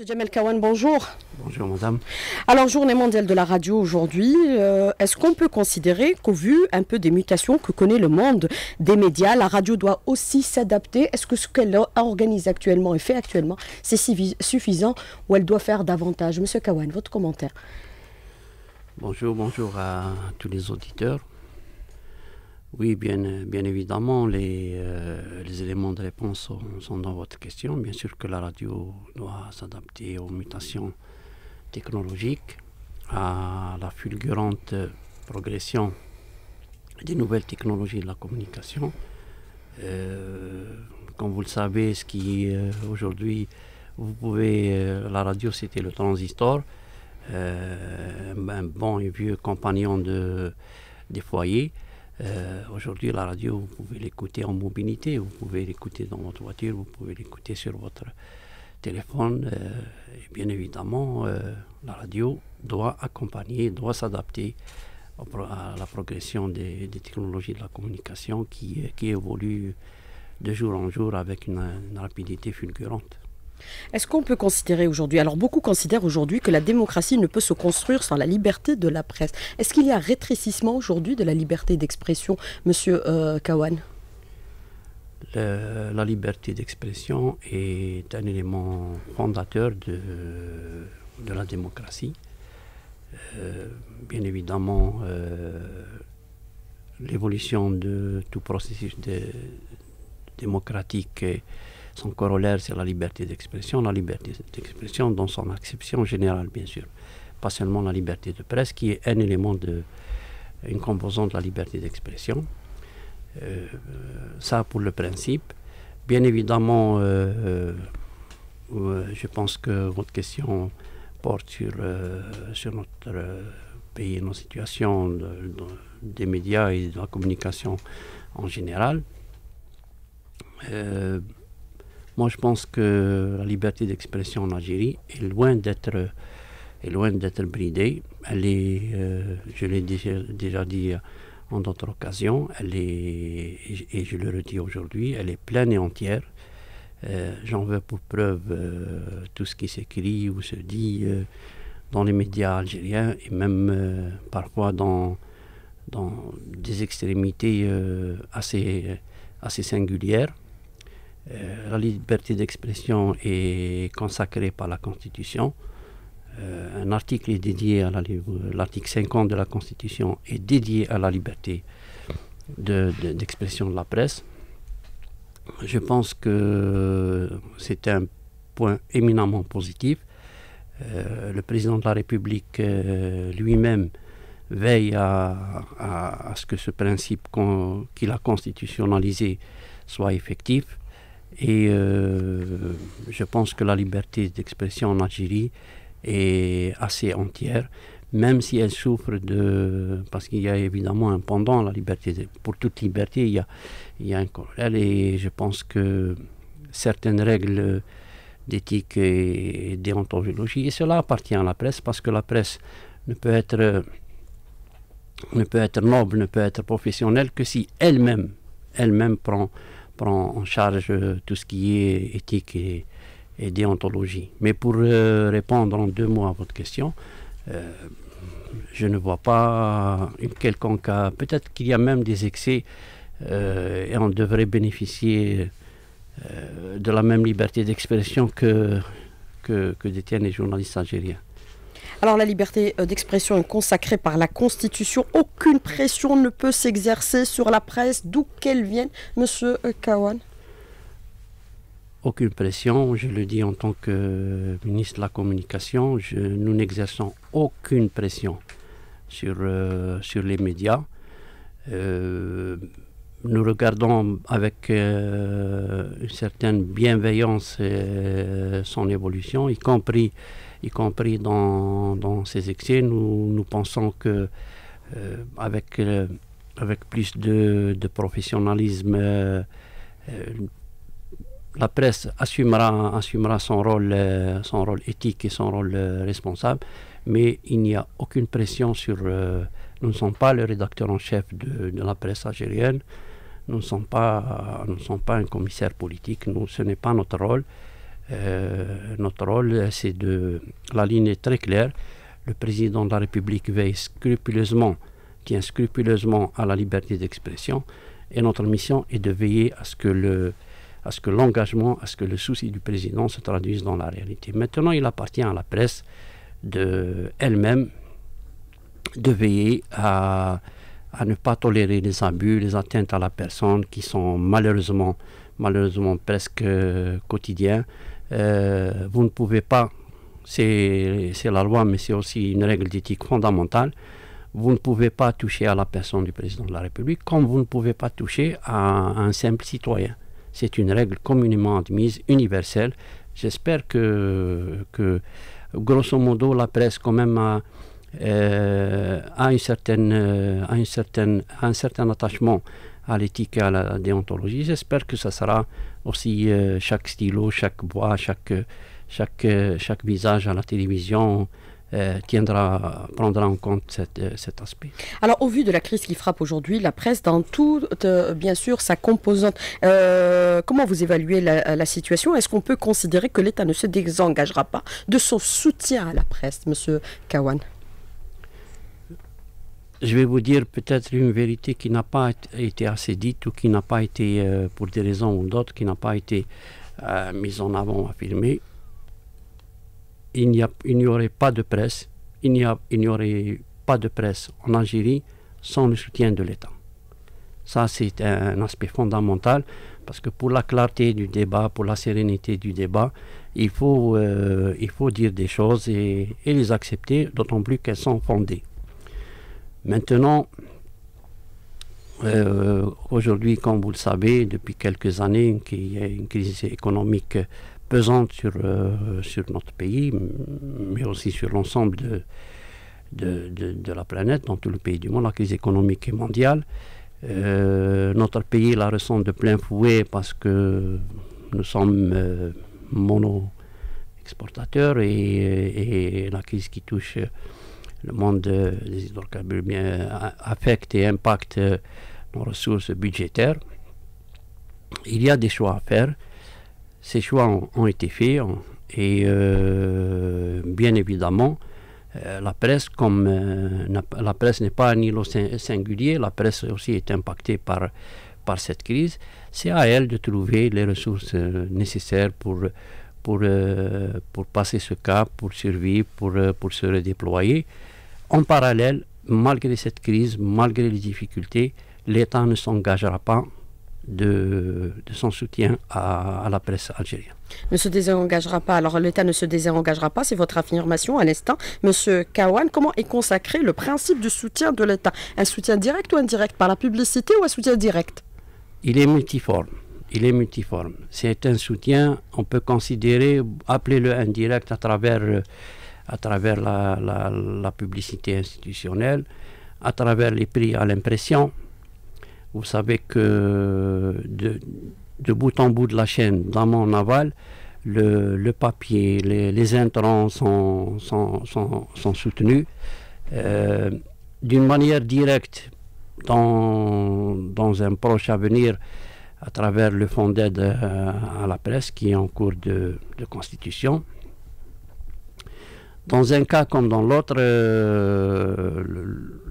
Monsieur Jamel Kawan, bonjour. Bonjour madame. Alors, journée mondiale de la radio aujourd'hui, euh, est-ce qu'on peut considérer qu'au vu un peu des mutations que connaît le monde des médias, la radio doit aussi s'adapter Est-ce que ce qu'elle organise actuellement et fait actuellement, c'est suffisant ou elle doit faire davantage Monsieur Kawan, votre commentaire. Bonjour, bonjour à tous les auditeurs. Oui, bien, bien évidemment, les, euh, éléments de réponse sont, dans votre question. Bien sûr que la radio doit s'adapter aux mutations technologiques, à la fulgurante progression des nouvelles technologies de la communication. Euh, comme vous le savez, ce qui euh, aujourd'hui, vous pouvez, la radio c'était le transistor, un bon et vieux compagnon de, des foyers. Euh, aujourd'hui, la radio, vous pouvez l'écouter en mobilité, vous pouvez l'écouter dans votre voiture, vous pouvez l'écouter sur votre téléphone. Euh, et bien évidemment, euh, la radio doit accompagner, doit s'adapter à la progression des, technologies de la communication qui, qui évolue de jour en jour avec une rapidité fulgurante. Est-ce qu'on peut considérer aujourd'hui, alors beaucoup considèrent aujourd'hui que la démocratie ne peut se construire sans la liberté de la presse. Est-ce qu'il y a un rétrécissement aujourd'hui de la liberté d'expression, Monsieur euh, Kawan La liberté d'expression est un élément fondateur de, la démocratie. Euh, bien évidemment, euh, l'évolution de tout processus démocratique. Son corollaire, c'est la liberté d'expression, la liberté d'expression dans son acception générale, bien sûr. Pas seulement la liberté de presse, qui est un élément de, une composante de la liberté d'expression. Euh, ça pour le principe. Bien évidemment, euh, euh, je pense que votre question porte sur, notre pays, nos situations des médias et de la communication en général. Moi, je pense que la liberté d'expression en Algérie est loin d'être est loin d'être bridée. Elle est, euh, je l'ai déjà, dit en d'autres occasions, elle est, et je le redis aujourd'hui, elle est pleine et entière. Euh, j'en veux pour preuve euh, tout ce qui s'écrit ou se dit dans les médias algériens et même parfois dans, dans des extrémités assez, assez singulières. Euh, la liberté d'expression est consacrée par la Constitution. Euh, un article dédié à l'article 50 de la Constitution est dédié à la liberté d'expression de, la presse. Je pense que c'est un point éminemment positif. Euh, le président de la République lui-même veille à, ce que ce principe qu'il a constitutionnalisé soit effectif. Et euh, je pense que la liberté d'expression en Algérie est assez entière, même si elle souffre de... Parce qu'il y a évidemment un pendant la liberté. Pour toute liberté, il y a, il y a un corollaire. Et je pense que certaines règles d'éthique et déontologie, et cela appartient à la presse, parce que la presse ne peut être, ne peut être noble, ne peut être professionnelle que si elle-même, elle-même prend prend en charge euh, tout ce qui est éthique et, déontologie. Mais pour euh, répondre en deux mots à votre question, euh, je ne vois pas quelconque Peut-être qu'il y a même des excès et on devrait bénéficier de la même liberté d'expression que, que, que détiennent les journalistes algériens. Alors la liberté euh, d'expression est consacrée par la Constitution. Aucune pression ne peut s'exercer sur la presse, d'où qu'elle vienne, Monsieur euh, Kawan. Aucune pression, je le dis en tant que ministre de la Communication, nous n'exerçons aucune pression sur, euh, sur les médias. nous regardons avec une certaine bienveillance son évolution, y compris y compris dans, dans ces excès. Nous, pensons que euh, euh, avec, plus de, de professionnalisme, euh, la presse assumera, assumera son, rôle, son rôle éthique et son rôle responsable, mais il n'y a aucune pression sur... nous ne sommes pas le rédacteur en chef de, la presse algérienne, nous ne sommes pas, sommes pas un commissaire politique, nous, ce n'est pas notre rôle. Euh, notre rôle, c'est de... La ligne est très claire. Le président de la République veille scrupuleusement, tient scrupuleusement à la liberté d'expression. Et notre mission est de veiller à ce que le à ce que l'engagement, à ce que le souci du président se traduise dans la réalité. Maintenant, il appartient à la presse de elle-même de veiller à, ne pas tolérer les abus, les atteintes à la personne qui sont malheureusement, malheureusement presque euh, quotidiens euh, vous ne pouvez pas, c'est la loi, mais c'est aussi une règle d'éthique fondamentale, vous ne pouvez pas toucher à la personne du président de la République comme vous ne pouvez pas toucher à, un simple citoyen. C'est une règle communément admise, universelle. J'espère que, grosso modo, la presse quand même a euh, euh, un certain attachement à l'éthique et à la déontologie. J'espère que ça sera aussi euh, chaque stylo, chaque bois, chaque, chaque, euh, chaque visage à la télévision. Euh, tiendra, prendra en compte cet aspect. Alors, au vu de la crise qui frappe aujourd'hui, la presse, dans toute, bien sûr, sa composante, comment vous évaluez la, la situation Est-ce qu'on peut considérer que l'État ne se désengagera pas de son soutien à la presse, Monsieur Kawan je vais vous dire peut-être une vérité qui n'a pas été assez dite ou qui n'a pas été, euh, pour des raisons ou d'autres, qui n'a pas été euh, mise en avant, affirmée. Il n'y aurait pas de presse, il n'y aurait pas de presse en Algérie sans le soutien de l'État. Ça, c'est un aspect fondamental parce que pour la clarté du débat, pour la sérénité du débat, il faut, euh, il faut dire des choses et les accepter, d'autant plus qu'elles sont fondées. Maintenant, euh, aujourd'hui, comme vous le savez, depuis quelques années, qu'il y a une crise économique pesante sur, euh, notre pays, mais aussi sur l'ensemble de, la planète, dans tout le pays du monde. La crise économique est mondiale. Euh, notre pays la ressent de plein fouet parce que nous sommes mono-exportateurs et, la crise qui touche le monde des euh, hydrocarbures euh, affecte et impacte euh, nos ressources budgétaires. Il y a des choix à faire. Ces choix ont, été faits et bien évidemment, la presse, comme la presse n'est pas un îlot singulier, la presse aussi est impactée par, par cette crise. C'est à elle de trouver les ressources nécessaires pour, pour, pour passer ce cap, pour survivre, pour, pour se redéployer en parallèle, malgré cette crise, malgré les difficultés, l'État ne s'engagera pas de, son soutien à, la presse algérienne. Ne se désengagera pas. Alors l'État ne se désengagera pas, c'est votre affirmation à l'instant. Monsieur Kawan, comment est consacré le principe de soutien de l'État Un soutien direct ou indirect Par la publicité ou un soutien direct Il est multiforme. Il est multiforme. C'est un soutien, on peut considérer, appelez-le indirect à travers... Euh, à travers la, publicité institutionnelle, à travers les prix à l'impression. Vous savez que de, bout en bout de la chaîne, dans mon aval, le, papier, les, intrants sont, soutenus euh, d'une manière directe dans, un proche avenir à travers le fonds d'aide euh, à la presse qui est en cours de constitution. Dans un cas comme dans l'autre, euh,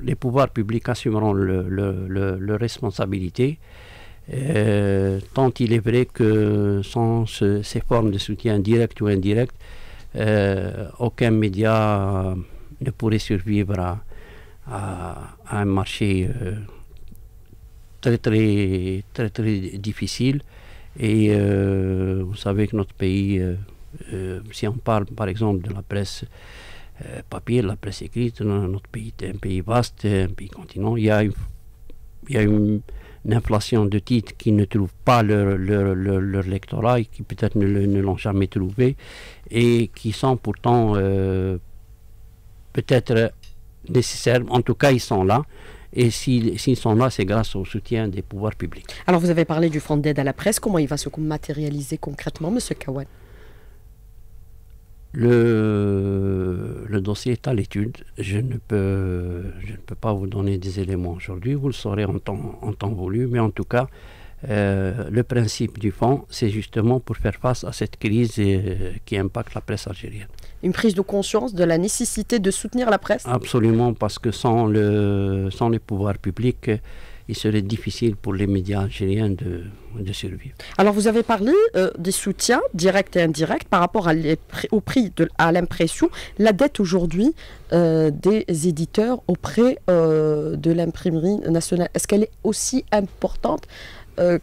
les pouvoirs publics assumeront le, le, responsabilité, euh, tant il est vrai que sans ces formes de soutien direct ou indirect, euh, aucun média ne pourrait survivre à, un marché très, très, très, très difficile. Et vous savez que notre pays euh, si on parle par exemple de la presse euh, papier, la presse écrite, notre pays est un pays vaste, un pays continent. Il y a une, inflation de titres qui ne trouvent pas leur, leur, lectorat qui peut-être ne, l'ont jamais trouvé et qui sont pourtant euh, peut-être nécessaires. En tout cas, ils sont là. Et s'ils sont là, c'est grâce au soutien des pouvoirs publics. Alors, vous avez parlé du front d'aide à la presse. Comment il va se matérialiser concrètement, M. Kawan le, dossier est à l'étude. Je ne, peux, je ne peux pas vous donner des éléments aujourd'hui, vous le saurez en temps, voulu, mais en tout cas, euh, le principe du fond, c'est justement pour faire face à cette crise euh, qui impacte la presse algérienne. Une prise de conscience de la nécessité de soutenir la presse Absolument, parce que sans, le, sans les pouvoirs publics, il serait difficile pour les médias algériens de, survivre. Alors vous avez parlé euh, des soutiens directs et indirects par rapport au prix de, à l'impression, la dette aujourd'hui euh, des éditeurs auprès euh, de l'imprimerie nationale. Est-ce qu'elle est aussi importante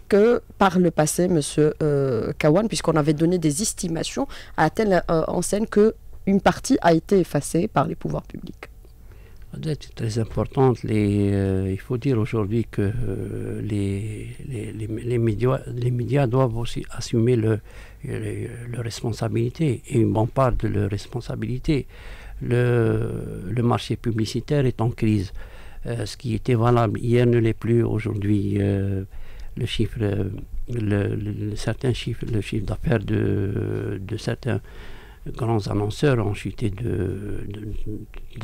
que par le passé, Monsieur Kawan, puisqu'on avait donné des estimations à telle enseigne qu'une partie a été effacée par les pouvoirs publics. C'est très importante. Les, euh, il faut dire aujourd'hui que euh, les, les, les, médias, les médias doivent aussi assumer leur le, le responsabilité et une bonne part de leur responsabilité. Le, le marché publicitaire est en crise. Euh, ce qui était valable hier ne l'est plus aujourd'hui. le chiffre, certains chiffres, le chiffre d'affaires de, de certains grands annonceurs ont chuté de,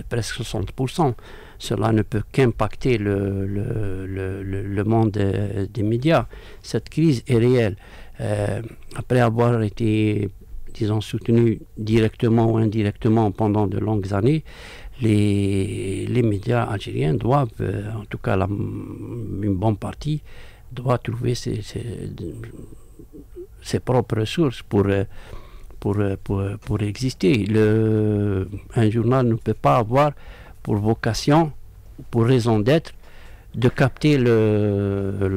presque 60%. Cela ne peut qu'impacter le, monde des, médias. Cette crise est réelle. Euh, après avoir été, disons, soutenu directement ou indirectement pendant de longues années, les, médias algériens doivent, euh, en tout cas une bonne partie, doit trouver ses, propres ressources pour... Euh, pour, euh, pour, euh, pour exister. Le, un journal ne peut pas avoir pour vocation, pour raison d'être, de capter le,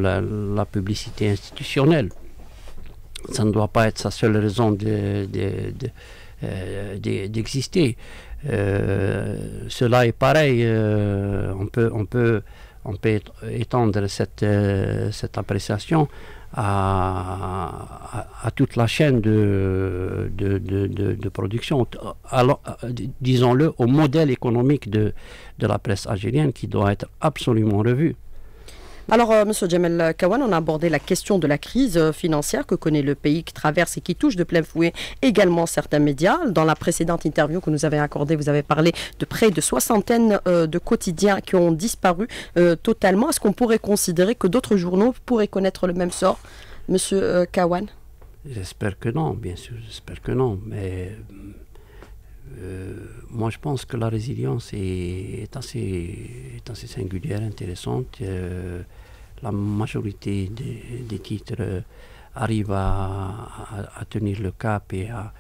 la, publicité institutionnelle. Ça ne doit pas être sa seule raison de, de, euh, d'exister. cela est pareil, on, peut, on, peut, on peut étendre cette, cette appréciation à, toute la chaîne de, de, de, de production, disons-le, au modèle économique de, de la presse algérienne qui doit être absolument revu. Alors, M. Euh, Monsieur Jamel Kawan, on a abordé la question de la crise euh, financière que connaît le pays, qui traverse et qui touche de plein fouet également certains médias. Dans la précédente interview que nous avez accordée, vous avez parlé de près de soixantaine euh, de quotidiens qui ont disparu totalement. Est-ce qu'on pourrait considérer que d'autres journaux pourraient connaître le même sort, Monsieur Kawan J'espère que non, bien sûr, j'espère que non, mais euh, moi, je pense que la résilience est, assez, assez singulière, intéressante. Euh, la majorité des, titres euh, arrivent à, tenir le cap et à,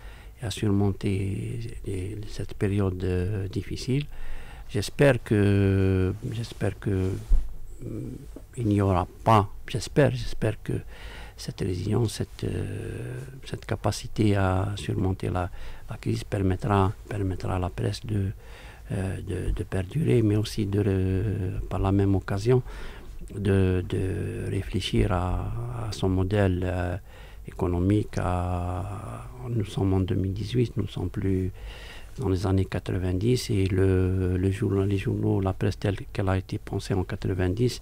surmonter cette période difficile. J'espère que, j'espère que mm, il n'y aura pas, j'espère, j'espère que cette résilience, euh, cette, capacité à surmonter la, crise permettra, permettra à la presse de, euh, de, perdurer, mais aussi de, par la même occasion de, réfléchir à, son modèle euh, économique. nous sommes en 2018, nous ne sommes plus dans les années 90 et le, le les journaux, la presse telle qu'elle a été pensée en 90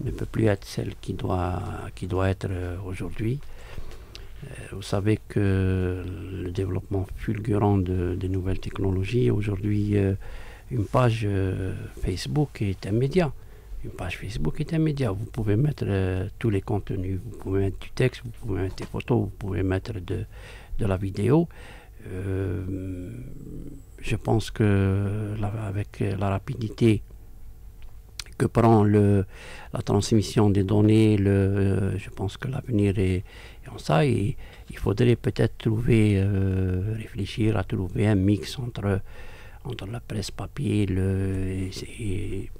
ne peut plus être celle qui doit, qui doit être euh, aujourd'hui. Euh, vous savez que le développement fulgurant de, des nouvelles technologies, aujourd'hui, euh, une page Facebook est un média. Une page Facebook est un média. Vous pouvez mettre tous les contenus, vous pouvez mettre du texte, vous pouvez mettre des photos, vous pouvez mettre de, de la vidéo. je pense que avec la rapidité que prend le, la transmission des données, le, euh, je pense que l'avenir est, en ça. Et, il faudrait peut-être trouver, euh, réfléchir à trouver un mix entre, entre la presse papier le, et,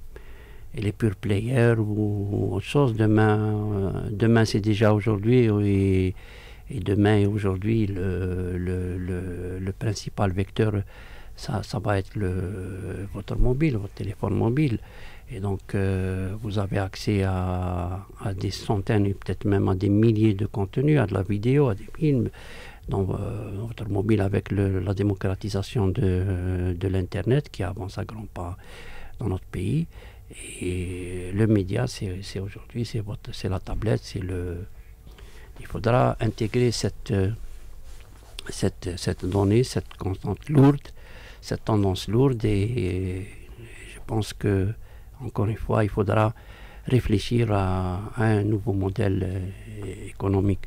les pure players ou, autre chose. Demain, euh, demain c'est déjà aujourd'hui. Et, demain et aujourd'hui, le, principal vecteur, ça, ça va être votre mobile, votre téléphone mobile. Et donc, euh, vous avez accès à, des centaines et peut-être même à des milliers de contenus, à de la vidéo, à des films, dans euh, votre mobile avec la démocratisation de, l'Internet qui avance à grands pas dans notre pays. Et le média, c'est aujourd'hui, c'est la tablette, c'est le... Il faudra intégrer euh, cette, cette, donnée, cette constante lourde, cette tendance lourde et je pense que encore une fois, il faudra réfléchir à, un nouveau modèle euh, économique.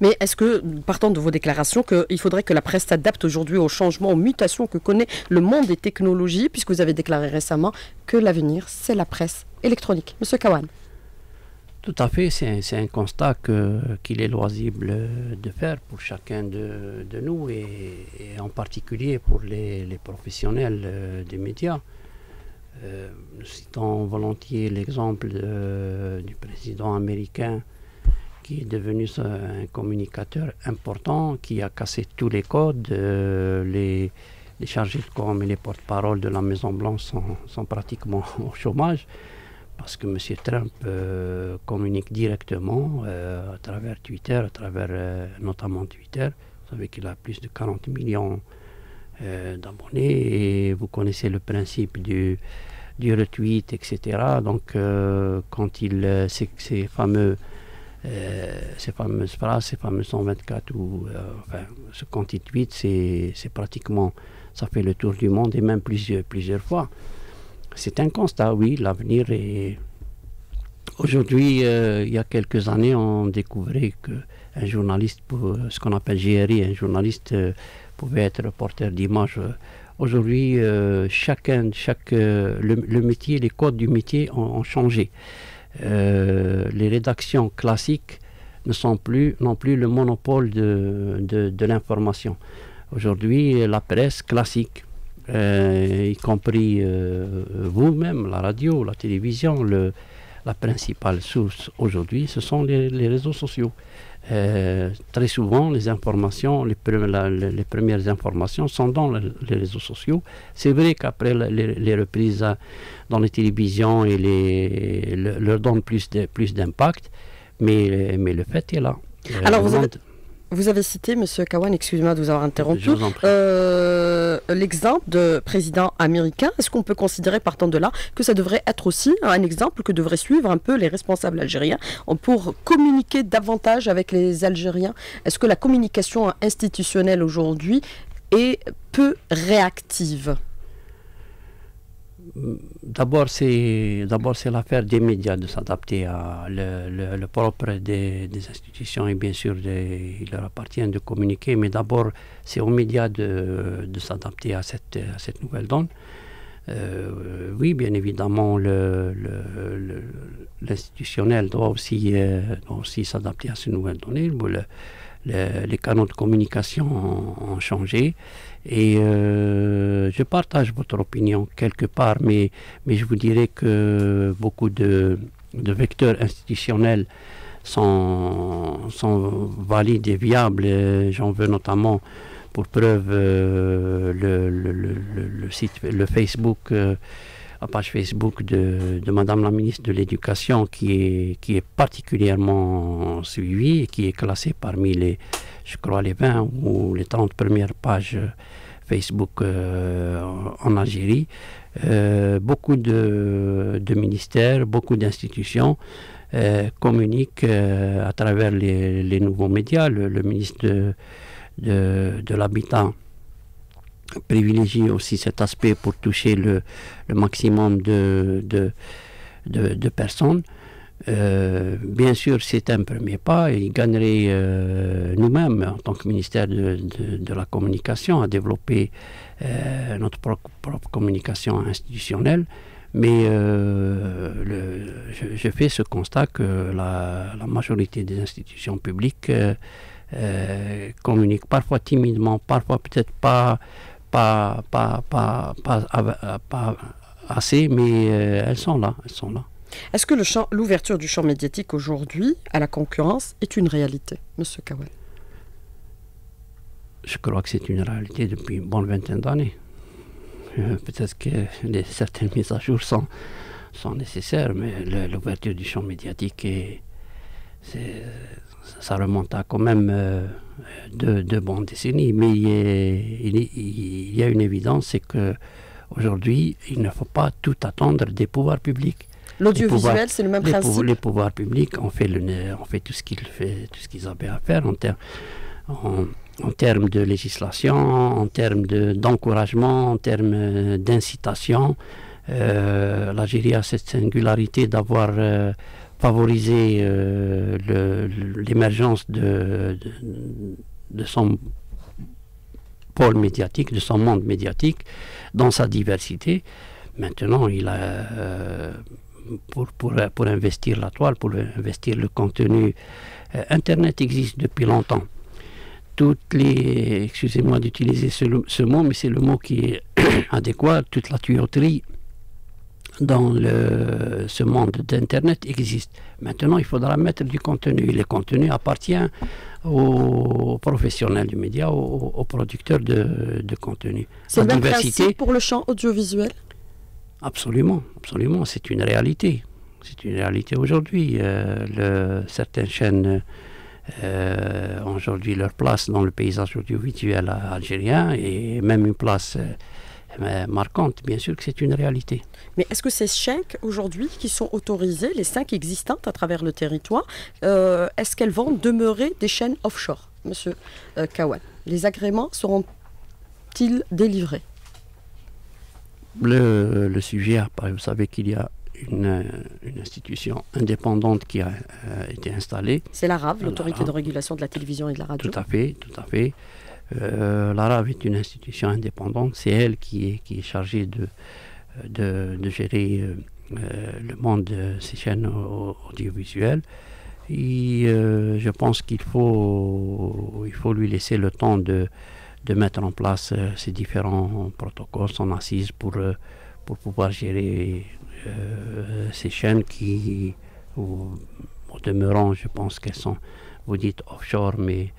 Mais est-ce que, partant de vos déclarations, qu'il il faudrait que la presse s'adapte aujourd'hui aux changements, aux mutations que connaît le monde des technologies, puisque vous avez déclaré récemment que l'avenir, c'est la presse électronique Monsieur Kawan Tout à fait, c'est un, constat qu'il est loisible de faire pour chacun de, nous, et, en particulier pour les professionnels euh, des médias. Nous euh, citons volontiers l'exemple euh, du président américain qui est devenu un communicateur important, qui a cassé tous les codes. Euh, les, chargés de com et les porte-parole de la Maison-Blanche sont, pratiquement au chômage parce que M. Trump communique directement à travers Twitter, notamment Twitter. Vous savez qu'il a plus de 40 millions de euh, d'abonnés et vous connaissez le principe du, du retweet, etc. Donc euh, quand il, euh, ces, fameux euh, ces fameuses phrases, ces fameux 124 ou enfin, ce quand il tweet, c'est pratiquement ça fait le tour du monde et même plusieurs plusieurs fois. C'est un constat, oui, l'avenir est Aujourd'hui, il y a quelques années, on découvrait qu'un journaliste, ce qu'on appelle GRI, un journaliste pouvait être reporter d'image. Aujourd'hui, euh, chacun, chaque, euh, le, métier, les codes du métier ont, changé. Euh, les rédactions classiques ne sont plus, n'ont plus le monopole de, de, l'information. Aujourd'hui, la presse classique, y compris vous-même, la radio, la télévision, la principale source aujourd'hui, ce sont les réseaux sociaux. Euh, très souvent, les informations, les, les, premières informations sont dans les réseaux sociaux. C'est vrai qu'après les, reprises euh, dans les télévisions, et les, leur donnent plus d'impact, mais, mais le fait est là. Euh, Alors, vous, vous avez cité, Monsieur Kawan, excusez-moi de vous avoir interrompu, euh, l'exemple de président américain. Est-ce qu'on peut considérer, partant de là, que ça devrait être aussi un exemple que devraient suivre un peu les responsables algériens pour communiquer davantage avec les Algériens Est-ce que la communication institutionnelle aujourd'hui est peu réactive D'abord, c'est d'abord c'est l'affaire des médias de s'adapter à le, le, propre des, des, institutions et bien sûr il leur appartient de communiquer, mais d'abord c'est aux médias de, de s'adapter à cette, cette nouvelle donne. Euh, oui, bien évidemment, l'institutionnel le, doit aussi euh, doit aussi s'adapter à ces nouvelle données. les canaux de communication ont changé. Et euh, je partage votre opinion quelque part, mais, mais je vous dirais que beaucoup de, vecteurs institutionnels sont, sont valides et viables. J'en veux notamment pour preuve euh, le, site, le Facebook, euh, la page Facebook de, de, Madame la ministre de l'Éducation qui est, qui est particulièrement suivie et qui est classée parmi les, je crois, les 20 ou les 30 premières pages euh, Facebook euh, en Algérie. Euh, beaucoup de, ministères, beaucoup d'institutions communiquent à travers les, nouveaux médias. Le, ministre de, l'Habitat privilégie aussi cet aspect pour toucher le maximum de, personnes. Euh, bien sûr, c'est un premier pas. Il gagnerait euh, nous-mêmes, en tant que ministère de, la Communication, à développer euh, notre propre, communication institutionnelle. Mais le, je, fais ce constat que la, majorité des institutions publiques communiquent parfois timidement, parfois peut-être pas, pas, pas, pas, assez, mais elles sont là, elles sont là. Est-ce que l'ouverture du champ médiatique aujourd'hui à la concurrence est une réalité, M. Kawan Je crois que c'est une réalité depuis une bonne vingtaine d'années. Euh, peut-être que certaines mises à jour sont, nécessaires, mais l'ouverture du champ médiatique, est, ça remonte à quand même euh, deux, bonnes décennies. Mais il, y a une évidence, c'est qu'aujourd'hui, il ne faut pas tout attendre des pouvoirs publics. L'audiovisuel, c'est le même les principe. Pouvoirs, les pouvoirs publics ont fait le on fait tout ce qu'ils fait, tout ce qu'ils avaient à faire en termes en, termes de législation, en termes d'encouragement, en termes euh, d'incitation. Euh, L'Algérie a cette singularité d'avoir euh, favorisé euh, l'émergence de, de, son pôle médiatique, de son monde médiatique, dans sa diversité. Maintenant, il a pour, pour, pour investir la toile, pour investir le contenu. Euh, Internet existe depuis longtemps. Toutes les, excusez-moi d'utiliser ce, ce, mot, mais c'est le mot qui est adéquat, toute la tuyauterie dans le, ce monde d'Internet existe. Maintenant, il faudra mettre du contenu. Le contenu appartient aux professionnels du média, aux, producteurs de, de contenu. C'est le même principe pour le champ audiovisuel Absolument, absolument, c'est une réalité. C'est une réalité aujourd'hui. Euh, certaines chaînes euh, ont aujourd'hui leur place dans le paysage audiovisuel algérien et même une place euh, marquante. Bien sûr que c'est une réalité. Mais est-ce que ces chèques aujourd'hui qui sont autorisées, les cinq existantes à travers le territoire, est-ce qu'elles vont demeurer des chaînes offshore, Monsieur Kawan Les agréments seront-ils délivrés le, le sujet, vous savez qu'il y a une, une, institution indépendante qui a euh, été installée. C'est l'ARAV, l'autorité de régulation de la télévision et de la radio. Tout à fait, tout à fait. Euh, L'ARAV est une institution indépendante, c'est elle qui est, qui est chargée de, de, de gérer euh, le monde de ces chaînes audiovisuelles. Et je pense qu'il faut, il faut lui laisser le temps de, de mettre en place euh, ces différents protocoles, son assise pour, euh, pour pouvoir gérer euh, ces chaînes qui, au, demeurant, je pense qu'elles sont, vous dites offshore, mais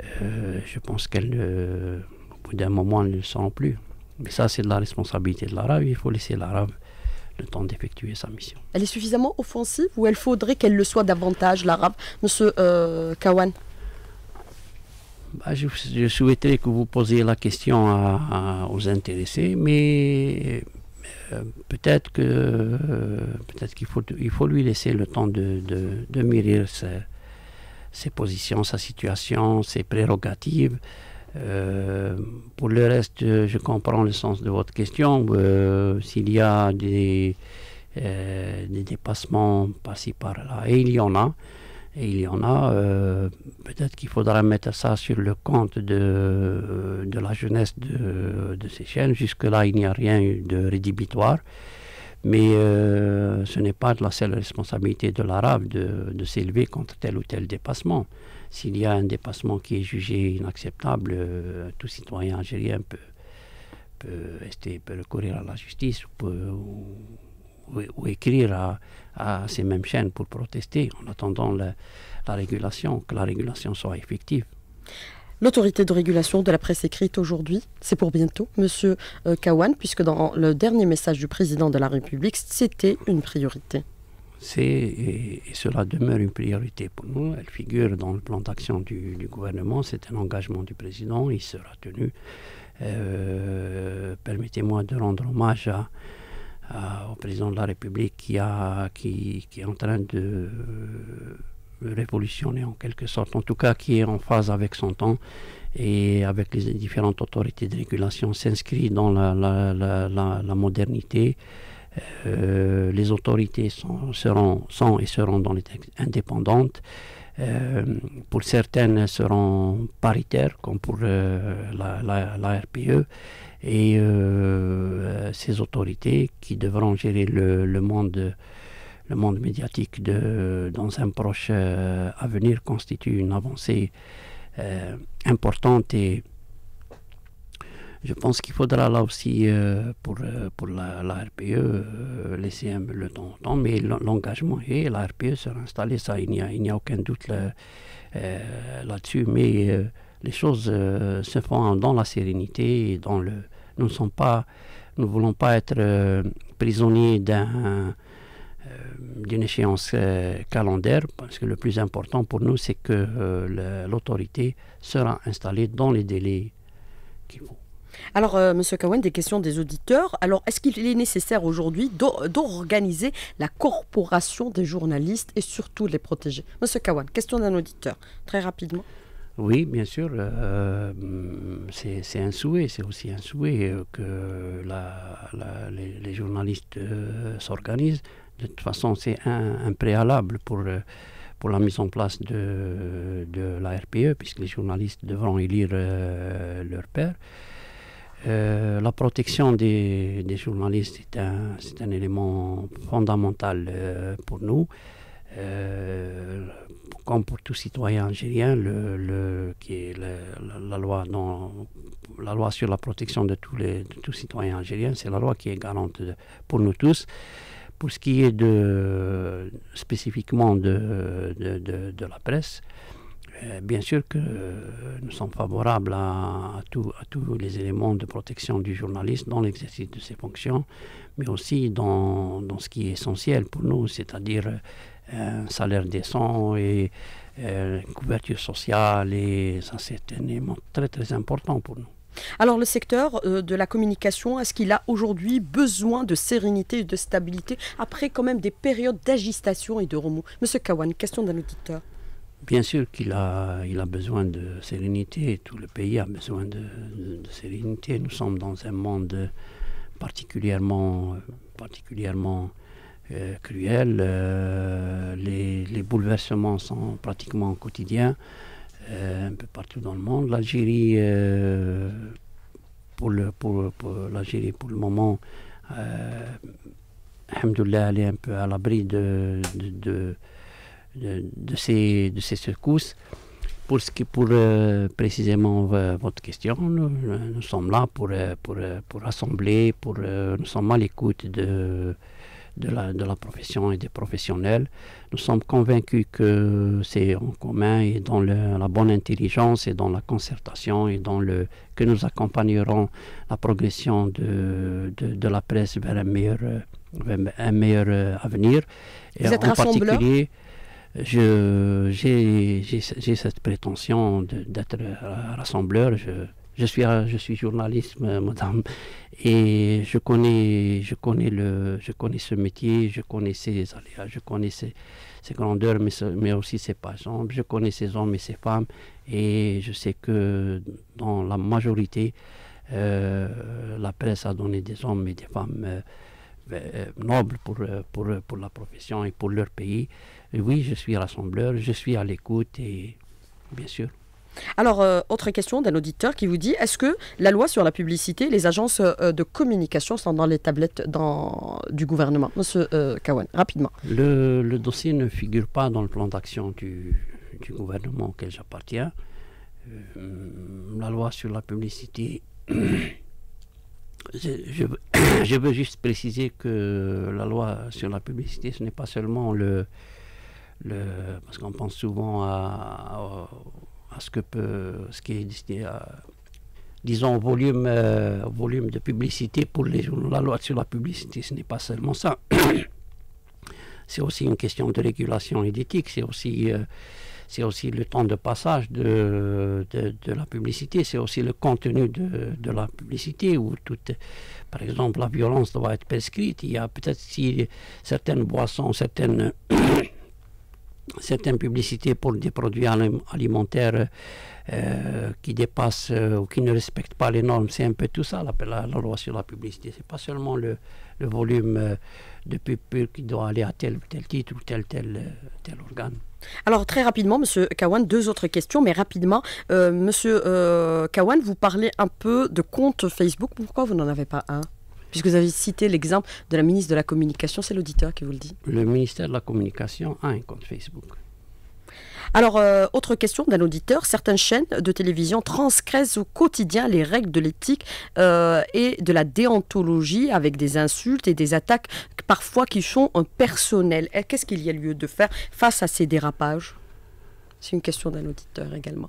je pense qu'elles, au bout d'un moment, ne le seront plus. Mais ça, c'est de la responsabilité de l'arabe. Il faut laisser l'arabe le temps d'effectuer sa mission. Elle est suffisamment offensive ou elle faudrait qu'elle le soit davantage, l'arabe Monsieur Kawan bah, je, souhaiterais que vous posiez la question aux intéressés, mais euh, euh, peut-être qu'il faut il faut lui laisser le temps de, de, de mûrir ses, positions, sa situation, ses prérogatives. Euh, pour le reste, je comprends le sens de votre question. S'il y a des, des dépassements par-ci par-là, et il y en a, il y en a, euh, peut-être qu'il faudra mettre ça sur le compte de, de la jeunesse de, ces chaînes. Jusque-là, il n'y a rien de rédhibitoire. Mais euh, ce n'est pas de la seule responsabilité de l'arabe de, s'élever contre tel ou tel dépassement. S'il y a un dépassement qui est jugé inacceptable, euh, tout citoyen algérien peut, peut, rester, peut recourir à la justice ou, écrire à, ces mêmes chaînes pour protester en attendant la, régulation, que la régulation soit effective. L'autorité de régulation de la presse écrite aujourd'hui, c'est pour bientôt, Monsieur euh, Kawan, puisque dans le dernier message du président de la République, c'était une priorité. C'est et, cela demeure une priorité pour nous. Elle figure dans le plan d'action du, gouvernement. C'est un engagement du président. Il sera tenu. Euh, permettez-moi de rendre hommage à euh, au président de la République qui, qui, est en train de révolutionner en quelque sorte, en tout cas qui est en phase avec son temps et avec les différentes autorités de régulation, s'inscrit dans la, modernité. Euh, les autorités sont, seront, et seront dans les indépendantes. Euh, pour certaines seront paritaires, comme pour la, RPE, et euh, ces autorités qui devront gérer le, le monde le monde médiatique de, dans un proche euh, avenir constitue une avancée euh, importante et je pense qu'il faudra là aussi pour, pour la, RPE laisser un le temps, temps mais l'engagement et la RPE sera installée, ça il n'y a, a aucun doute là, là-dessus, mais les choses euh, se font dans la sérénité dans le nous ne voulons pas être euh, prisonniers d'un euh, d'une échéance calendaire parce que le plus important pour nous c'est que l'autorité sera installée dans les délais qu'il faut. Alors, Monsieur des questions des auditeurs. Alors, est-ce qu'il est nécessaire aujourd'hui d'organiser la corporation des journalistes et surtout les protéger Monsieur Kawan, question d'un auditeur, très rapidement. Oui, bien sûr. Euh, c'est un souhait, c'est aussi un souhait euh, que les, journalistes euh, s'organisent. De toute façon, c'est un, préalable pour, la mise en place de, la RPE, puisque les journalistes devront élire leur père. la protection des, journalistes est est un élément fondamental pour nous. Euh, comme pour tout citoyen algérien, le, qui est la, loi la loi sur la protection de tous les citoyens algériens, c'est la loi qui est garante pour nous tous. Pour ce qui est de spécifiquement de, de, la presse, euh, bien sûr que euh, nous sommes favorables à, à tous les éléments de protection du journaliste dans l'exercice de ses fonctions, mais aussi dans, dans ce qui est essentiel pour nous, c'est-à-dire un salaire décent et euh, une couverture sociale. Et ça, c'est un très, très important pour nous. Alors le secteur euh, de la communication, est-ce qu'il a aujourd'hui besoin de sérénité et de stabilité après quand même des périodes d'agitation et de remous Monsieur Kawan, question d'un auditeur. Bien sûr qu'il a, il a besoin de sérénité, tout le pays a besoin de, de sérénité. Nous sommes dans un monde particulièrement, particulièrement euh, cruel. Euh, les, les, bouleversements sont pratiquement quotidiens euh, un peu partout dans le monde. L'Algérie, pour, le, pour, pour pour le moment, Alhamdoulilah, elle est un peu à l'abri de, de, de, ces, de ces secousses. Pour ce qui pour précisément votre question, nous, sommes là pour, pour, pour rassembler, pour, nous sommes à l'écoute de, de la, profession et des professionnels. Nous sommes convaincus que c'est en commun et dans la bonne intelligence et dans la concertation et dans le que nous accompagnerons la progression de, de, la presse vers un meilleur, un meilleur avenir. Vous êtes en j'ai cette prétention d'être rassembleur. Je, je suis, euh, je suis journaliste, euh, madame, et je connais, je connais le, je connais ce métier, je connais ses aléas, je connais ses, grandeurs, mais, aussi ses passions. Je connais ses hommes et ses femmes, et je sais que dans la majorité, euh, la presse a donné des hommes et des femmes. nobles pour, pour, pour, la profession et pour leur pays. oui, je suis rassembleur, je suis à l'écoute et bien sûr. Alors, euh, autre question d'un auditeur qui vous dit est-ce que la loi sur la publicité, les agences euh, de communication sont dans les tablettes du gouvernement Monsieur euh, Kawan, rapidement. Le, dossier ne figure pas dans le plan d'action du, gouvernement auquel j'appartiens. la loi sur la publicité. Je, veux juste préciser que la loi sur la publicité, ce n'est pas seulement le, parce qu'on pense souvent à à ce, que peut, ce qui est disons, volume, euh, volume de publicité pour les La loi sur la publicité, ce n'est pas seulement ça. c'est aussi une question de régulation et c'est aussi, euh, c'est aussi le temps de passage de, de, la publicité, c'est aussi le contenu de, la publicité toute, par exemple, la violence doit être prescrite. Il y a peut-être si certaines boissons, certaines certaines publicités pour des produits alimentaires euh, qui dépassent euh, ou qui ne respectent pas les normes. C'est un peu tout ça, la, loi sur la publicité. C'est pas seulement le, volume euh, de pub qui doit aller à tel tel titre ou tel, tel, tel organe. Alors très rapidement, Monsieur Kawan, deux autres questions, mais rapidement, Monsieur Kawan, vous parlez un peu de compte Facebook. Pourquoi vous n'en avez pas un Puisque vous avez cité l'exemple de la ministre de la Communication, c'est l'auditeur qui vous le dit. Le ministère de la Communication a un compte Facebook. Alors, euh, autre question d'un auditeur, certaines chaînes de télévision transgressent au quotidien les règles de l'éthique euh, et de la déontologie avec des insultes et des attaques parfois qui sont euh, personnelles. Qu'est-ce qu'il y a lieu de faire face à ces dérapages C'est une question d'un auditeur également.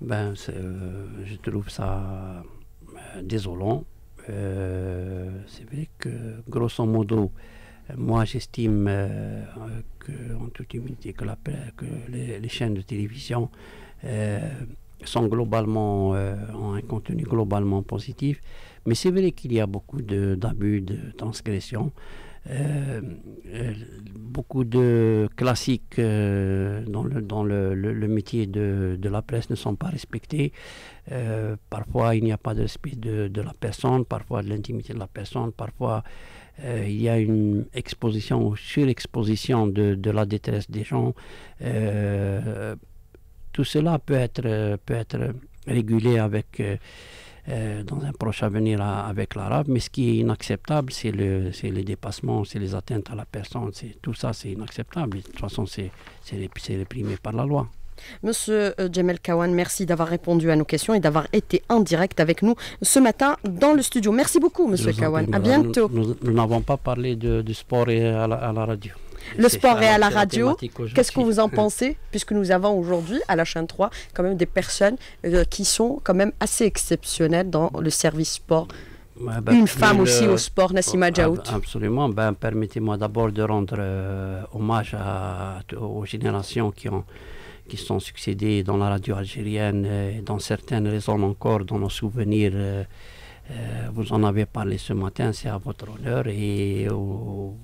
Ben, je trouve ça désolant euh, c'est vrai que, grosso modo, moi j'estime euh, que, en toute humilité que, les, chaînes de télévision euh, sont ont un contenu globalement positif, mais c'est vrai qu'il y a beaucoup d'abus, de transgressions. Euh, euh, beaucoup de classiques euh, dans, le, dans le, métier de, de, la presse ne sont pas respectés. parfois, il n'y a pas de respect de, la personne, parfois de l'intimité de la personne, parfois il y a une exposition ou surexposition de, de la détresse des gens. tout cela peut être, peut être régulé avec euh, dans un proche avenir avec l'arabe. Mais ce qui est inacceptable, c'est le, les dépassements, c'est les atteintes à la personne. Tout ça, c'est inacceptable. De toute façon, c'est réprimé par la loi. Monsieur euh, Jamel Kawan, merci d'avoir répondu à nos questions et d'avoir été en direct avec nous ce matin dans le studio. Merci beaucoup, monsieur Kawan. À bientôt. Nous n'avons pas parlé du sport à la radio. Le sport est à la radio. Qu'est-ce que vous en pensez Puisque nous avons aujourd'hui à la chaîne 3 quand même des personnes euh, qui sont quand même assez exceptionnelles dans le service sport. Ben, Une femme aussi au sport, Nassima oh, ah, Djaout. Ben, absolument. Ben, permettez-moi d'abord de rendre euh, hommage aux générations qui ont qui sont succédées dans la radio algérienne, et dans certaines raisons encore, dans nos souvenirs. Euh, vous en avez parlé ce matin, c'est à votre honneur et au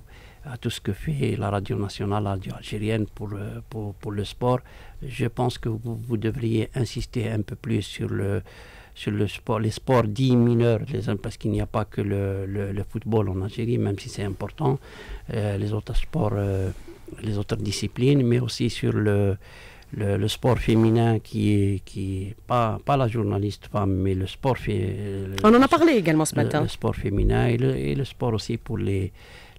à tout ce que fait la radio nationale la radio algérienne pour, euh, pour, pour, le sport. Je pense que vous, devriez insister un peu plus sur le sur le sport, les sports dits mineurs, les, parce qu'il n'y a pas que le, le, football en Algérie, même si c'est important, euh, les autres sports, euh, les autres disciplines, mais aussi sur le, le, sport féminin qui est, qui pas, pas la journaliste femme, mais le sport féminin. On en a parlé également ce matin. Le, sport féminin et le sport aussi pour les,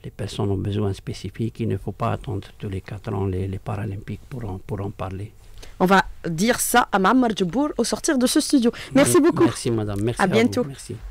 les personnes ont besoin spécifiques. Il ne faut pas attendre tous les quatre ans les, Paralympiques pour en, pour en parler. On va dire ça à Mme au sortir de ce studio. Merci beaucoup. Merci, madame. Merci. À, bientôt. Merci.